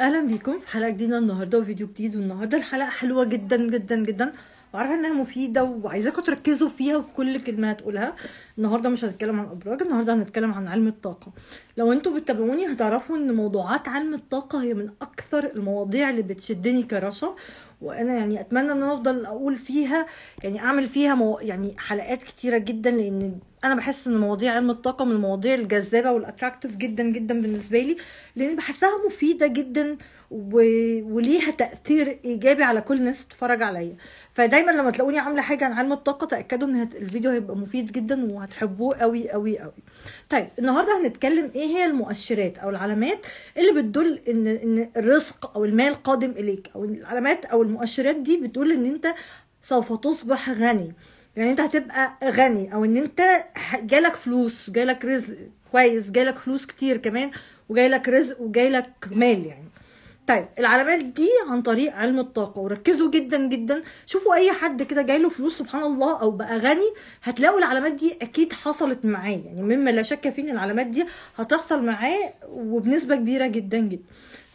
اهلا بيكم في حلقه جديده النهارده وفيديو جديد والنهارده الحلقه حلوه جدا جدا جدا وعارفه انها مفيده وعايزاكم تركزوا فيها كل كلمه هتقولها النهارده مش هنتكلم عن ابراج النهارده هنتكلم عن علم الطاقه لو انتوا بتتابعوني هتعرفوا ان موضوعات علم الطاقه هي من اكثر المواضيع اللي بتشدني كرشا وانا يعني اتمنى ان انا افضل اقول فيها يعني اعمل فيها مو... يعني حلقات كتيره جدا لان انا بحس ان مواضيع علم الطاقه من المواضيع الجذابه والاتراكتيف جدا جدا بالنسبه لي لان بحسها مفيده جدا و... وليها تاثير ايجابي على كل الناس بتتفرج عليا فدايما لما تلاقوني عامله حاجه عن علم الطاقه تاكدوا ان هت... الفيديو هيبقى مفيد جدا وهتحبوه قوي قوي قوي طيب النهارده هنتكلم ايه هي المؤشرات او العلامات اللي بتدل ان ان الرزق او المال قادم اليك او العلامات او المؤشرات دي بتقول ان انت سوف تصبح غني يعني انت هتبقى غني او ان انت جالك فلوس جالك رزق كويس جالك فلوس كتير كمان وجايلك رزق وجايلك مال يعني طيب العلامات دي عن طريق علم الطاقه وركزوا جدا جدا شوفوا اي حد كده جايله فلوس سبحان الله او بقى غني هتلاقوا العلامات دي اكيد حصلت معاه يعني مما لا شك فيه ان العلامات دي هتحصل معاه وبنسبه كبيره جدا جدا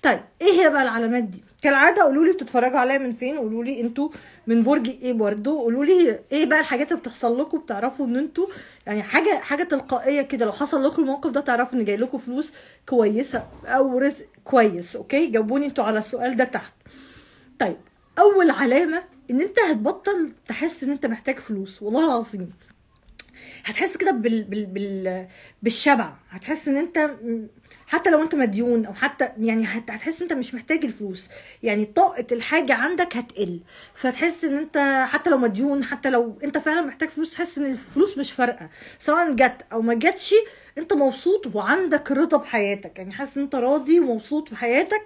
طيب ايه هي بقى العلامات دي كالعاده قولوا لي بتتفرجوا عليا من فين قولوا لي انتوا من برج ايه برضو قولوا لي ايه بقى الحاجات اللي بتحصل لكم بتعرفوا ان انتوا يعني حاجه حاجه تلقائيه كده لو حصل لكم الموقف ده تعرفوا ان جاي لكم فلوس كويسه او رزق كويس اوكي جاوبوني انتوا على السؤال ده تحت طيب اول علامه ان انت هتبطل تحس ان انت محتاج فلوس والله العظيم هتحس كده بال... بال... بال... بالشبع هتحس ان انت حتى لو انت مديون او حتى يعني هتحس انت مش محتاج الفلوس يعني طاقه الحاجه عندك هتقل فتحس ان انت حتى لو مديون حتى لو انت فعلا محتاج فلوس تحس ان الفلوس مش فارقه سواء جت او ما جاتش انت مبسوط وعندك رضا بحياتك يعني حاسس ان انت راضي ومبسوط بحياتك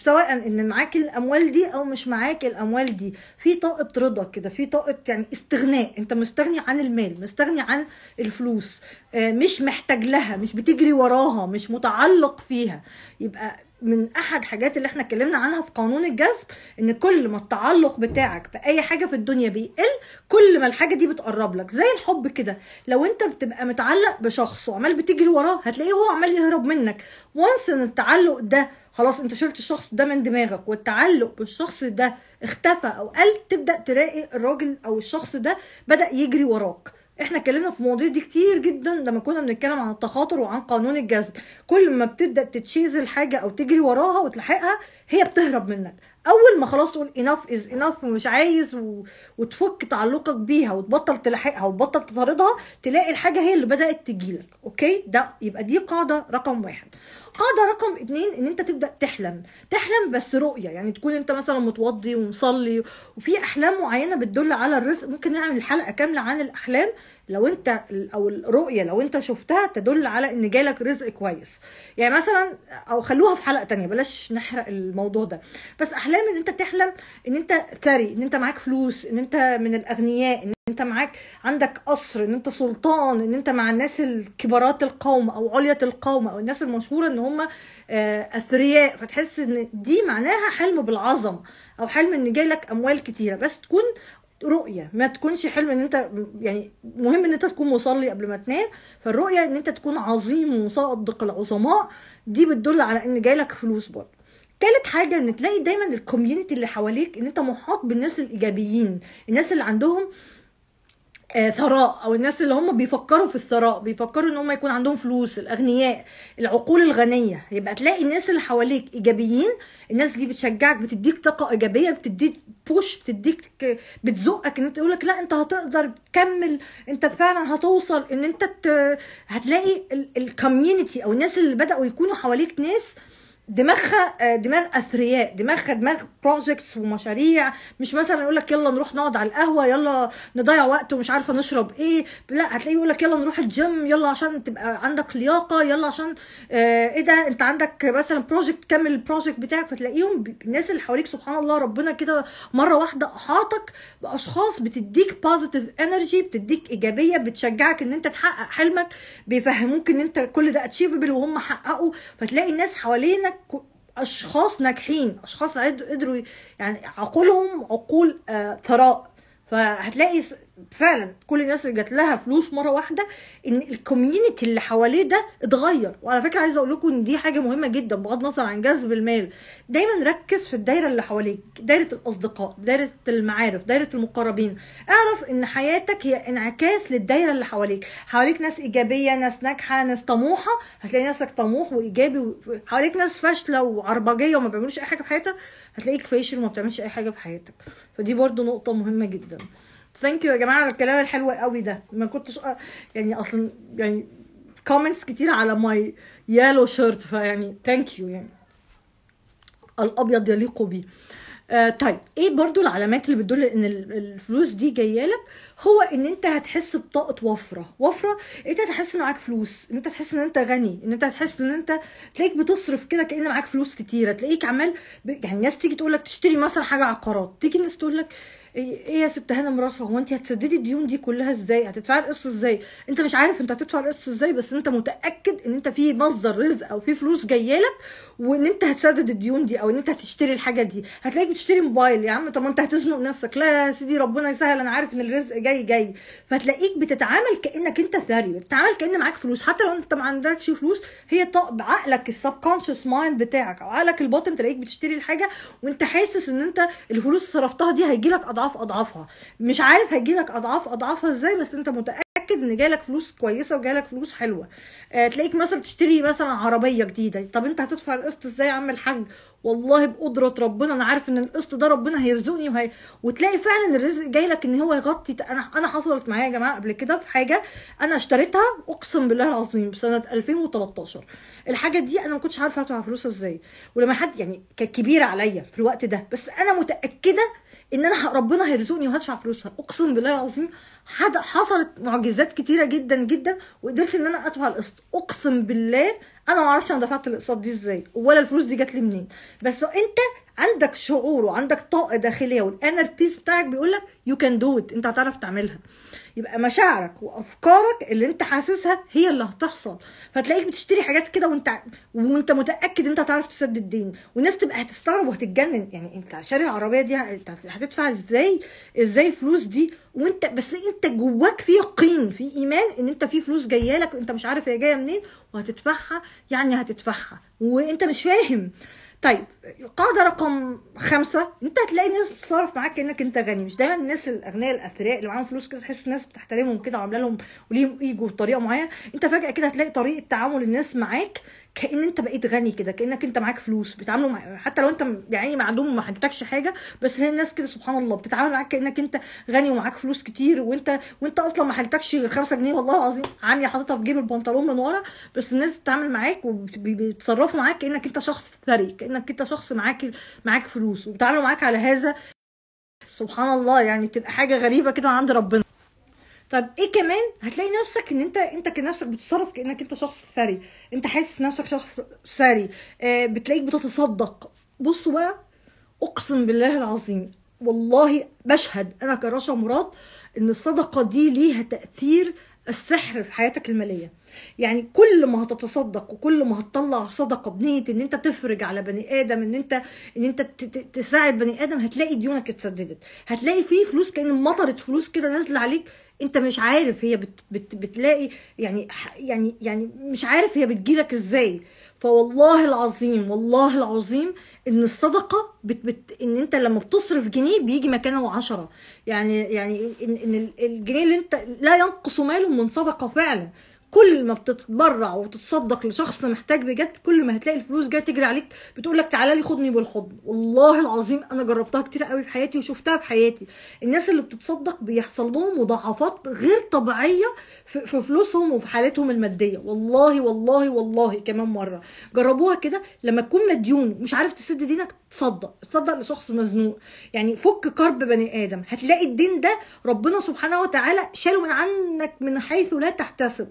سواء ان معاك الاموال دي او مش معاك الاموال دي في طاقه رضا كده في طاقه يعني استغناء انت مستغني عن المال مستغني عن الفلوس آه، مش محتاج لها مش بتجري وراها مش متعلق فيها يبقى من احد حاجات اللي احنا اتكلمنا عنها في قانون الجذب ان كل ما التعلق بتاعك باي حاجه في الدنيا بيقل كل ما الحاجه دي بتقرب لك زي الحب كده لو انت بتبقى متعلق بشخص وعمال بتجري وراه هتلاقيه هو عمال يهرب منك وانس ان التعلق ده خلاص انت شلت الشخص ده من دماغك والتعلق بالشخص ده اختفى او قل تبدا تلاقي الراجل او الشخص ده بدا يجري وراك احنا اتكلمنا في المواضيع دي كتير جدا لما كنا بنتكلم عن التخاطر وعن قانون الجذب كل ما بتبدا تتشيز الحاجه او تجري وراها وتلحقها هي بتهرب منك اول ما خلاص تقول اناف از اناف ومش عايز و... وتفك تعلقك بيها وتبطل تلاحقها وتبطل تطاردها تلاقي الحاجه هي اللي بدات تجيلك اوكي ده يبقى دي قاعده رقم واحد قاعده رقم اتنين ان انت تبدا تحلم تحلم بس رؤيه يعني تكون انت مثلا متوضي ومصلي وفي احلام معينه بتدل على الرزق ممكن نعمل حلقه كامله عن الاحلام لو انت او الرؤيه لو انت شفتها تدل على ان جالك رزق كويس يعني مثلا او خلوها في حلقه تانية بلاش نحرق الموضوع ده بس احلام ان انت تحلم ان انت ثري ان انت معاك فلوس ان انت من الاغنياء ان انت معاك عندك قصر ان انت سلطان ان انت مع الناس الكبارات القوم او عليا القوم او الناس المشهوره ان هم آه، اثرياء فتحس ان دي معناها حلم بالعظمه او حلم ان جاي لك اموال كتيره بس تكون رؤيه ما تكونش حلم ان انت يعني مهم ان انت تكون مصلي قبل ما تنام فالرؤيه ان انت تكون عظيم وصادق العظماء دي بتدل على ان جايلك فلوس برضه تالت حاجه ان تلاقي دايما الكوميونتي اللي حواليك ان انت محاط بالناس الايجابيين الناس اللي عندهم آه، ثراء او الناس اللي هم بيفكروا في الثراء بيفكروا ان هم يكون عندهم فلوس الاغنياء العقول الغنيه يبقى تلاقي الناس اللي حواليك ايجابيين الناس دي بتشجعك بتديك طاقه ايجابيه بتديك بوش بتديك بتزقك ان انت تقول لك لا انت هتقدر تكمل انت فعلا هتوصل ان انت هتلاقي الكوميونتي او الناس اللي بداوا يكونوا حواليك ناس دماغها آه، دماغ اثرياء دماغها دماغ بروجكتس ومشاريع مش مثلا يقول لك يلا نروح نقعد على القهوه يلا نضيع وقت ومش عارفه نشرب ايه لا هتلاقيه يقول لك يلا نروح الجيم يلا عشان تبقى عندك لياقه يلا عشان آه، ايه ده انت عندك مثلا بروجكت كمل البروجكت بتاعك فتلاقيهم الناس اللي حواليك سبحان الله ربنا كده مره واحده احاطك باشخاص بتديك بوزيتيف انرجي بتديك ايجابيه بتشجعك ان انت تحقق حلمك بيفهموك ان انت كل ده اتشيفبل وهم حققوا فتلاقي الناس حوالينك اشخاص ناجحين اشخاص قدروا يعني عقولهم عقول آه، ثراء فهتلاقي فعلا كل الناس اللي جات لها فلوس مره واحده ان الكوميونتي اللي حواليه ده اتغير وعلى فكره عايزه اقول لكم ان دي حاجه مهمه جدا بغض النظر عن جذب المال دايما ركز في الدايره اللي حواليك دايره الاصدقاء دايره المعارف دايره المقربين اعرف ان حياتك هي انعكاس للدايره اللي حواليك حواليك ناس ايجابيه ناس ناجحه ناس طموحه هتلاقي نفسك طموح وايجابي حواليك ناس فاشله وعربجيه وما بيعملوش اي حاجه في حياتها هتلاقيك فاشل وما بتعملش اي حاجه في حياتك فدي برده نقطه مهمه جدا ثانك يو يا جماعه على الكلام الحلو قوي ده ما كنتش أ... يعني اصلا يعني كومنتس كتير على ماي يالو شيرت فيعني ثانك يو يعني الابيض يليق بي آه طيب ايه برضو العلامات اللي بتدل ان الفلوس دي جايه لك هو ان انت هتحس بطاقه وفره وفره انت هتحس ان معاك فلوس ان انت هتحس ان انت غني ان انت هتحس ان انت تلاقيك بتصرف كده كان معاك فلوس كتيره تلاقيك عمال ب... يعني الناس تيجي تقول لك تشتري مثلا حاجه عقارات تيجي الناس تقول لك إيه-, ايه يا ست هانم رشا هو انت هتسددي الديون دي كلها ازاي هتدفعي القسط ازاي انت مش عارف انت هتدفع القسط ازاي بس انت متاكد ان انت في مصدر رزق او في فلوس جايه لك وان انت هتسدد الديون دي او ان انت هتشتري الحاجه دي هتلاقيك بتشتري موبايل يا عم طب ما انت هتزنق نفسك لا يا سيدي ربنا يسهل انا عارف ان الرزق جاي جاي فتلاقيك بتتعامل كانك انت ثري بتتعامل كان معاك فلوس حتى لو انت ما عندكش فلوس هي طاقه عقلك السبكونشس مايند بتاعك او عقلك الباطن تلاقيك بتشتري الحاجه وانت حاسس ان انت الفلوس صرفتها دي هيجي لك اضعاف اضعافها مش عارف هيجيلك اضعاف اضعافها ازاي بس انت متاكد ان جالك فلوس كويسه وجالك فلوس حلوه آه تلاقيك مثلا تشتري مثلا عربيه جديده طب انت هتدفع القسط ازاي يا عم الحاج والله بقدره ربنا انا عارف ان القسط ده ربنا هيرزقني وهي... وتلاقي فعلا الرزق جاي لك ان هو يغطي انا انا حصلت معايا يا جماعه قبل كده في حاجه انا اشتريتها اقسم بالله العظيم سنه 2013 الحاجه دي انا ما كنتش عارفه ادفع فلوسها ازاي ولما حد يعني كانت كبيره عليا في الوقت ده بس انا متاكده ان انا ربنا هيرزقني وهدفع فلوسها اقسم بالله العظيم حصلت معجزات كتيره جدا جدا وقدرت ان انا ادفع القسط اقسم بالله انا ما اعرفش انا دفعت الاقساط دي ازاي ولا الفلوس دي جات لي منين بس انت عندك شعور وعندك طاقه داخليه والانر بيس بتاعك بيقول لك يو كان دو ات انت هتعرف تعملها يبقى مشاعرك وافكارك اللي انت حاسسها هي اللي هتحصل فتلاقيك بتشتري حاجات كده وانت وانت متاكد انت هتعرف تسدد الدين والناس تبقى هتستغرب وهتتجنن يعني انت شاري العربيه دي هتدفع ازاي ازاي الفلوس دي وانت بس انت جواك في يقين في ايمان ان انت في فلوس جايه لك وانت مش عارف هي جايه منين وهتدفعها يعني هتدفعها وانت مش فاهم طيب القاعدة رقم خمسة انت هتلاقي ناس بتتصرف معاك كأنك انت غني مش دايما الناس الأغنياء الأثرياء اللي معاهم فلوس كده تحس الناس بتحترمهم كده وعاملة لهم وليهم ايجو بطريقة معينة انت فجأة كده هتلاقي طريقة تعامل الناس معاك كان انت بقيت غني كده كانك انت معاك فلوس بيتعاملوا مع... حتى لو انت يعني معدوم ما حجتكش حاجه بس هي الناس كده سبحان الله بتتعامل معاك كانك انت غني ومعاك فلوس كتير وانت وانت اصلا ما غير 5 جنيه والله العظيم عني حاططها في جيب البنطلون من ورا بس الناس بتتعامل معاك وبيتصرفوا معاك كانك انت شخص ثري كانك انت شخص معاك معاك فلوس وبيتعاملوا معاك على هذا سبحان الله يعني بتبقى حاجه غريبه كده عند ربنا طب ايه كمان هتلاقي نفسك ان انت انت كنفسك بتتصرف كانك انت شخص ثري انت حاسس نفسك شخص ثري آه بتلاقيك بتتصدق بصوا بقى اقسم بالله العظيم والله بشهد انا كرشا مراد ان الصدقه دي ليها تاثير السحر في حياتك الماليه يعني كل ما هتتصدق وكل ما هتطلع صدقه بنيه ان انت تفرج على بني ادم ان انت ان انت تساعد بني ادم هتلاقي ديونك اتسددت هتلاقي فيه فلوس كان مطرت فلوس كده نازله عليك انت مش عارف هي بت بت بتلاقي يعني يعني يعني مش عارف هي بتجيلك ازاي فوالله العظيم والله العظيم ان الصدقه بت بت ان انت لما بتصرف جنيه بيجي مكانه عشرة يعني يعني ان, إن الجنيه اللي انت لا ينقص مال من صدقه فعلا كل ما بتتبرع وتتصدق لشخص محتاج بجد كل ما هتلاقي الفلوس جايه تجري عليك بتقول لك تعالى لي خدني بالحضن والله العظيم انا جربتها كتير قوي في حياتي وشفتها في حياتي الناس اللي بتتصدق بيحصل لهم مضاعفات غير طبيعيه في فلوسهم وفي حالتهم الماديه والله والله والله كمان مره جربوها كده لما تكون مديون مش عارف تسد دينك تصدق تصدق لشخص مزنوق يعني فك كرب بني ادم هتلاقي الدين ده ربنا سبحانه وتعالى شاله من عنك من حيث لا تحتسب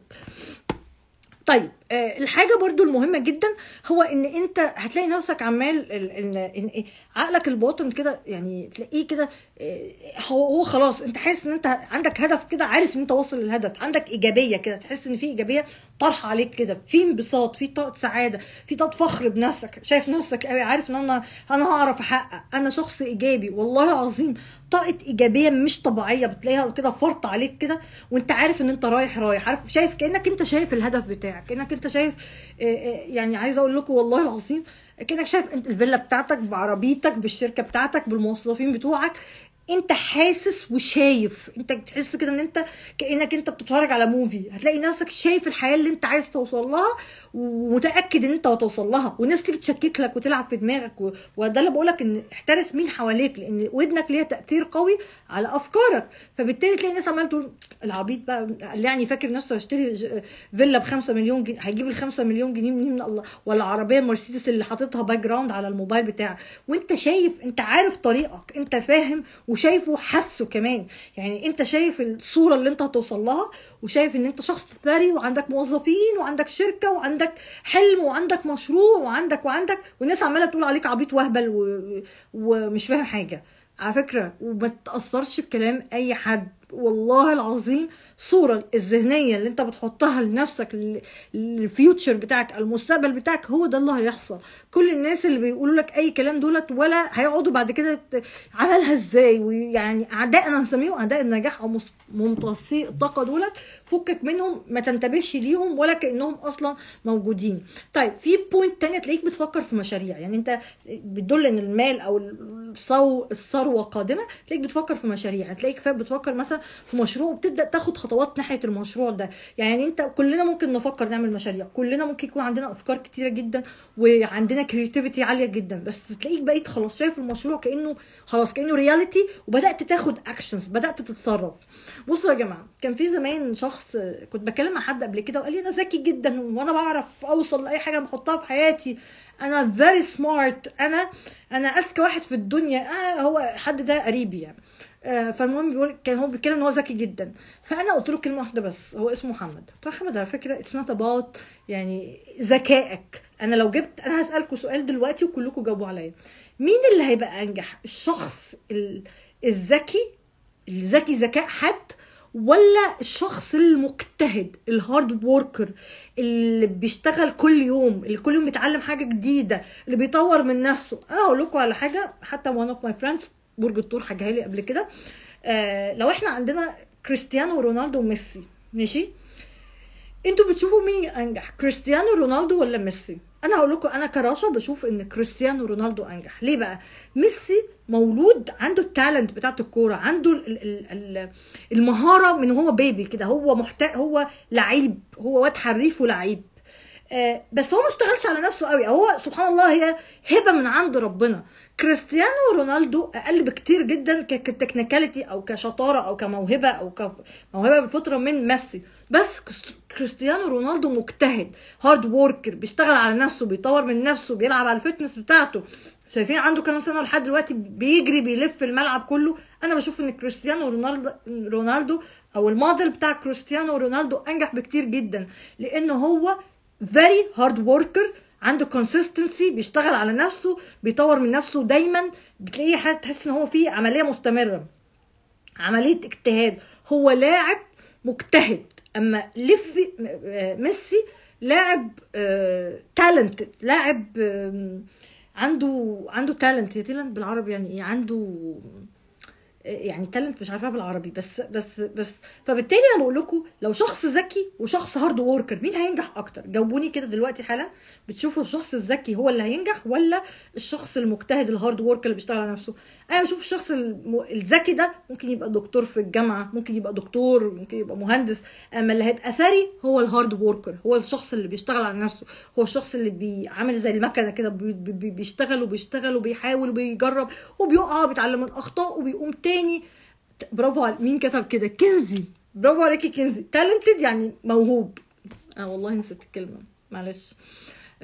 طيب آه، الحاجه برضو المهمه جدا هو ان انت هتلاقي نفسك عمال إن إن إيه، عقلك الباطن كده يعني تلاقيه كده آه، هو خلاص انت حاسس ان انت عندك هدف كده عارف ان انت واصل للهدف عندك ايجابيه كده تحس ان في ايجابيه طرح عليك كده في انبساط في طاقه سعاده في طاقه فخر بنفسك شايف نفسك قوي عارف ان انا انا هعرف احقق انا شخص ايجابي والله العظيم طاقه ايجابيه مش طبيعيه بتلاقيها كده فرط عليك كده وانت عارف ان انت رايح رايح عارف شايف كانك انت شايف الهدف بتاعك كانك انت شايف آه، آه، يعني عايزه اقول لكم والله العظيم كانك شايف انت الفيلا بتاعتك بعربيتك بالشركه بتاعتك بالموظفين بتوعك انت حاسس وشايف انت بتحس كده ان انت كانك انت بتتفرج على موفي هتلاقي نفسك شايف الحياه اللي انت عايز توصل لها ومتاكد ان انت هتوصل لها وناس تيجي تشكك لك وتلعب في دماغك و... وده اللي بقول لك ان احترس مين حواليك لان ودنك ليها تاثير قوي على افكارك فبالتالي تلاقي ناس عماله تقول العبيط بقى اللي يعني فاكر نفسه هيشتري فيلا ب 5 مليون جنيه هيجيب ال 5 مليون جنيه منين من الله ولا عربيه مرسيدس اللي حاططها باك جراوند على الموبايل بتاعك وانت شايف انت عارف طريقك انت فاهم و وشايفه حسه كمان يعني انت شايف الصوره اللي انت هتوصل لها وشايف ان انت شخص ثري وعندك موظفين وعندك شركه وعندك حلم وعندك مشروع وعندك وعندك والناس عماله تقول عليك عبيط واهبل و... ومش فاهم حاجه على فكره وما تتاثرش بكلام اي حد والله العظيم الصوره الذهنيه اللي انت بتحطها لنفسك الفيوتشر بتاعك المستقبل بتاعك هو ده اللي هيحصل كل الناس اللي بيقولوا لك اي كلام دولت ولا هيقعدوا بعد كده عملها ازاي ويعني اعداء انا هنسميهم اعداء النجاح او ممتصي الطاقه دولت فكك منهم ما تنتبهش ليهم ولا كانهم اصلا موجودين طيب في بوينت تانية تلاقيك بتفكر في مشاريع يعني انت بتدل ان المال او الثروه قادمه تلاقيك بتفكر في مشاريع يعني تلاقيك بتفكر مثلا في مشروع وبتبدا تاخد خطوات ناحيه المشروع ده يعني انت كلنا ممكن نفكر نعمل مشاريع كلنا ممكن يكون عندنا افكار كتيره جدا وعندنا كرياتيفيتي عاليه جدا بس تلاقيك بقيت خلاص شايف المشروع كانه خلاص كانه رياليتي وبدات تاخد اكشنز بدات تتصرف بصوا يا جماعه كان في زمان شخص كنت بكلم مع حد قبل كده وقال لي انا ذكي جدا وانا بعرف اوصل لاي حاجه بحطها في حياتي انا فيري سمارت انا انا اذكى واحد في الدنيا أنا آه، هو حد ده قريبي يعني آه، فالمهم بيقول كان هو بيتكلم ان هو ذكي جدا فانا قلت له كلمه واحده بس هو اسمه محمد قلت له محمد على فكره اتس نوت اباوت يعني ذكائك انا لو جبت انا هسالكم سؤال دلوقتي وكلكم جاوبوا عليا مين اللي هيبقى انجح الشخص الذكي الذكي ذكاء حد ولا الشخص المجتهد الهارد ووركر اللي بيشتغل كل يوم اللي كل يوم بيتعلم حاجه جديده اللي بيطور من نفسه انا هقول لكم على حاجه حتى وان اوف ماي فريندز برج الثور حاجه لي قبل كده آه لو احنا عندنا كريستيانو رونالدو وميسي ماشي انتوا بتشوفوا مين انجح كريستيانو رونالدو ولا ميسي انا هقول لكم انا كراشه بشوف ان كريستيانو رونالدو انجح ليه بقى ميسي مولود عنده التالنت بتاعت الكوره عنده المهاره من هو بيبي كده هو محت هو لعيب هو واد حريف ولعيب آه بس هو ما اشتغلش على نفسه قوي هو سبحان الله هي هبه من عند ربنا كريستيانو رونالدو اقل بكتير جدا كتكنيكاليتي او كشطاره او كموهبه او كموهبه بالفطره من ميسي بس كريستيانو رونالدو مجتهد هارد ووركر بيشتغل على نفسه بيطور من نفسه بيلعب على الفتنس بتاعته شايفين عنده كام سنه لحد دلوقتي بيجري بيلف الملعب كله انا بشوف ان كريستيانو رونالدو رونالدو او الموديل بتاع كريستيانو رونالدو انجح بكتير جدا لان هو فيري هارد وركر عنده كونسيستنسي بيشتغل على نفسه بيطور من نفسه دايما بتلاقيه تحس ان هو في عمليه مستمره عمليه اجتهاد هو لاعب مجتهد اما لفي ميسي لاعب تالنت آه، لاعب عنده عنده تالنت تالنت بالعربي يعني ايه عنده يعني تالنت مش عارفاها بالعربي بس بس بس فبالتالي انا بقول لكم لو شخص ذكي وشخص هارد وركر مين هينجح اكتر جاوبوني كده دلوقتي حالا بتشوفوا الشخص الذكي هو اللي هينجح ولا الشخص المجتهد الهارد وركر اللي بيشتغل على نفسه انا بشوف الشخص الذكي ده ممكن يبقى دكتور في الجامعه ممكن يبقى دكتور ممكن يبقى مهندس اما اللي هيبقى ثري هو الهارد وركر هو الشخص اللي بيشتغل على نفسه هو الشخص اللي بيعمل زي المكنه كده بيشتغل وبيشتغل وبيحاول وبيجرب وبيقع بيتعلم من اخطائه وبيقوم تاني برافو عليك مين كتب كده كنزي برافو عليكي كنزي تالنتد يعني موهوب اه والله نسيت الكلمه معلش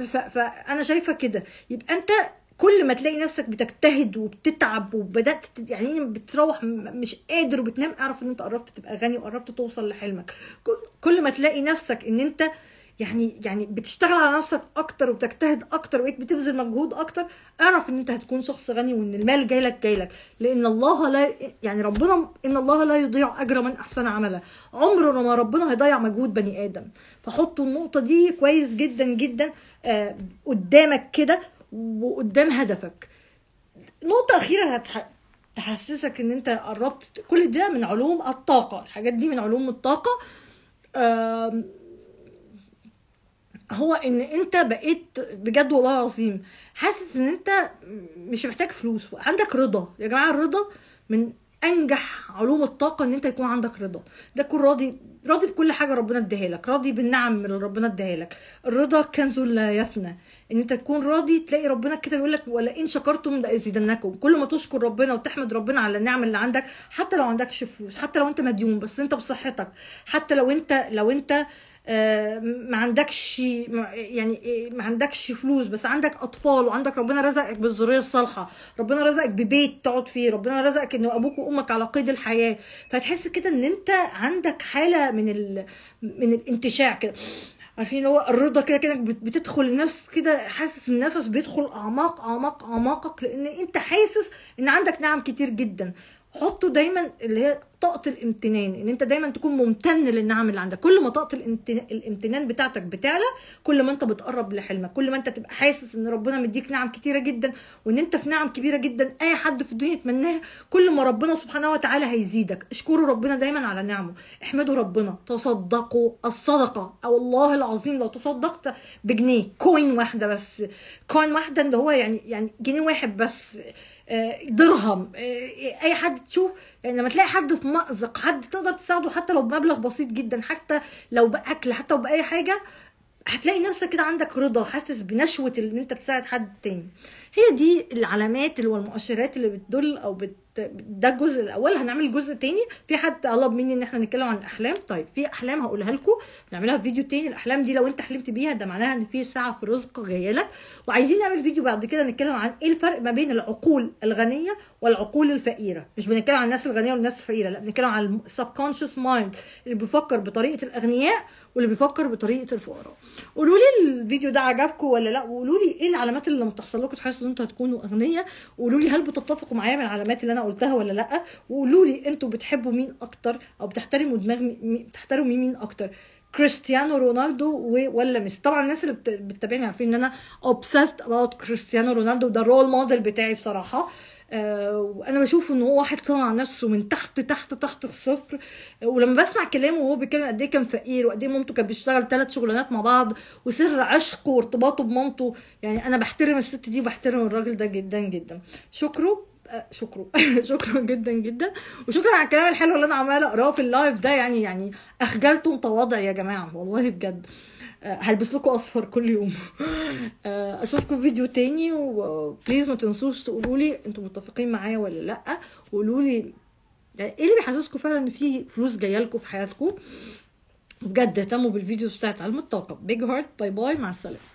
فانا شايفه كده يبقى انت كل ما تلاقي نفسك بتجتهد وبتتعب وبدات يعني بتروح مش قادر وبتنام اعرف ان انت قربت تبقى غني وقربت توصل لحلمك كل ما تلاقي نفسك ان انت آه يعني يعني بتشتغل على نفسك اكتر وبتجتهد اكتر وايه بتبذل مجهود اكتر اعرف ان انت هتكون شخص غني وان المال جاي لك جاي لك لان الله لا يعني ربنا ان الله لا يضيع اجر من احسن عملا عمر ما ربنا هيضيع مجهود بني ادم فحطوا النقطه دي كويس جدا جدا آه قدامك كده وقدام هدفك نقطه اخيره هتحسسك ان انت قربت كل ده من علوم الطاقه الحاجات دي من علوم الطاقه آه هو ان انت بقيت بجد والله العظيم حاسس ان انت مش محتاج فلوس عندك رضا يا جماعه الرضا من انجح علوم الطاقه ان انت يكون عندك رضا ده تكون راضي راضي بكل حاجه ربنا اداها لك راضي بالنعم اللي ربنا اداها لك الرضا كنز لا يفنى ان انت تكون راضي تلاقي ربنا كده بيقول لك ان شكرتم لازيدنكم كل ما تشكر ربنا وتحمد ربنا على النعم اللي عندك حتى لو عندكش فلوس حتى لو انت مديون بس انت بصحتك حتى لو انت لو انت آه، ما عندكش يعني إيه، ما عندكش فلوس بس عندك اطفال وعندك ربنا رزقك بالذريه الصالحه ربنا رزقك ببيت تقعد فيه ربنا رزقك ان ابوك وامك على قيد الحياه فتحس كده ان انت عندك حاله من ال... من الانتشاع كده عارفين اللي هو الرضا كده كده بتدخل النفس كده حاسس النفس بيدخل اعماق اعماق اعماقك لان انت حاسس ان عندك نعم كتير جدا حطوا دايما اللي هي طاقه الامتنان ان انت دايما تكون ممتن للنعم اللي عندك كل ما طاقه الامتنان بتاعتك بتعلى كل ما انت بتقرب لحلمك كل ما انت تبقى حاسس ان ربنا مديك نعم كتيره جدا وان انت في نعم كبيره جدا اي حد في الدنيا يتمناها كل ما ربنا سبحانه وتعالى هيزيدك اشكروا ربنا دايما على نعمه احمدوا ربنا تصدقوا الصدقه او الله العظيم لو تصدقت بجنيه كوين واحده بس كوين واحده اللي هو يعني يعني جنيه واحد بس آه، درهم آه، آه، اي حد تشوف يعني لما تلاقي حد في مأزق حد تقدر تساعده حتى لو بمبلغ بسيط جدا حتى لو باكل حتى لو باي حاجه هتلاقي نفسك كده عندك رضا حاسس بنشوه ان انت تساعد حد تاني هي دي العلامات والمؤشرات اللي بتدل او بت ده الجزء الاول هنعمل جزء تاني في حد طلب مني ان احنا نتكلم عن الاحلام طيب في احلام هقولها لكم نعملها في فيديو تاني الاحلام دي لو انت حلمت بيها ده معناها ان في ساعه في رزق جايه لك وعايزين نعمل فيديو بعد كده نتكلم عن ايه الفرق ما بين العقول الغنيه والعقول الفقيره مش بنتكلم عن الناس الغنيه والناس الفقيره لا بنتكلم عن السبكونشس مايند اللي بيفكر بطريقه الاغنياء واللي بيفكر بطريقه الفقراء قولوا لي الفيديو ده عجبكم ولا لا وقولوا لي ايه العلامات اللي لما تحصل لكم تحسوا ان انتوا هتكونوا اغنياء وقولوا لي هل بتتفقوا معايا من العلامات اللي انا قلتها ولا لا وقولوا لي انتوا بتحبوا مين اكتر او بتحترموا دماغ مين بتحترموا مين اكتر كريستيانو رونالدو ولا ميسي طبعا الناس اللي بتتابعني عارفين ان انا obsessed about كريستيانو رونالدو ده الرول موديل بتاعي بصراحه آه، وانا بشوف ان هو واحد صنع نفسه من تحت تحت تحت الصفر ولما بسمع كلامه وهو بيتكلم قد ايه كان فقير وقد ايه مامته كانت بتشتغل ثلاث شغلانات مع بعض وسر عشقه وارتباطه بمامته يعني انا بحترم الست دي وبحترم الراجل ده جدا جدا شكرا شكرا شكرا جدا جدا وشكرا على الكلام الحلو اللي انا عماله اقراه في اللايف ده يعني يعني اخجلت متواضع يا جماعه والله بجد آه، هلبس لكم اصفر كل يوم آه، اشوفكم فيديو تاني وبليز ما تنسوش تقولوا لي انتوا متفقين معايا ولا لا وقولوا لي يعني ايه اللي بيحسسكم فعلا ان في فلوس جايه لكم في حياتكم بجد اهتموا بالفيديوز بتاعت علم الطاقه بيج هارت باي باي مع السلامه